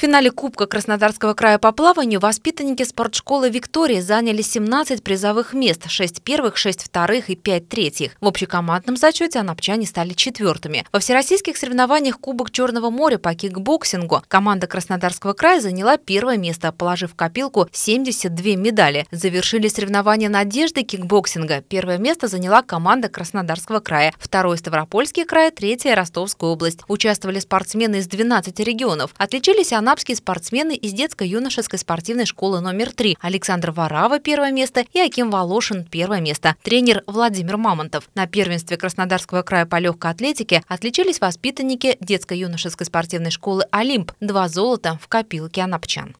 финале Кубка Краснодарского края по плаванию воспитанники спортшколы «Виктория» заняли 17 призовых мест – 6 первых, 6 вторых и 5 третьих. В общекомандном зачете анапчане стали четвертыми. Во всероссийских соревнованиях Кубок Черного моря по кикбоксингу команда Краснодарского края заняла первое место, положив в копилку 72 медали. Завершили соревнования надежды кикбоксинга. Первое место заняла команда Краснодарского края, второе – Ставропольский край, третье – Ростовская область. Участвовали спортсмены из 12 регионов. Отличились она анапские спортсмены из детско-юношеской спортивной школы номер 3. Александр Варава – первое место и Аким Волошин – первое место. Тренер Владимир Мамонтов. На первенстве Краснодарского края по легкой атлетике отличились воспитанники детско-юношеской спортивной школы «Олимп». Два золота в копилке анапчан.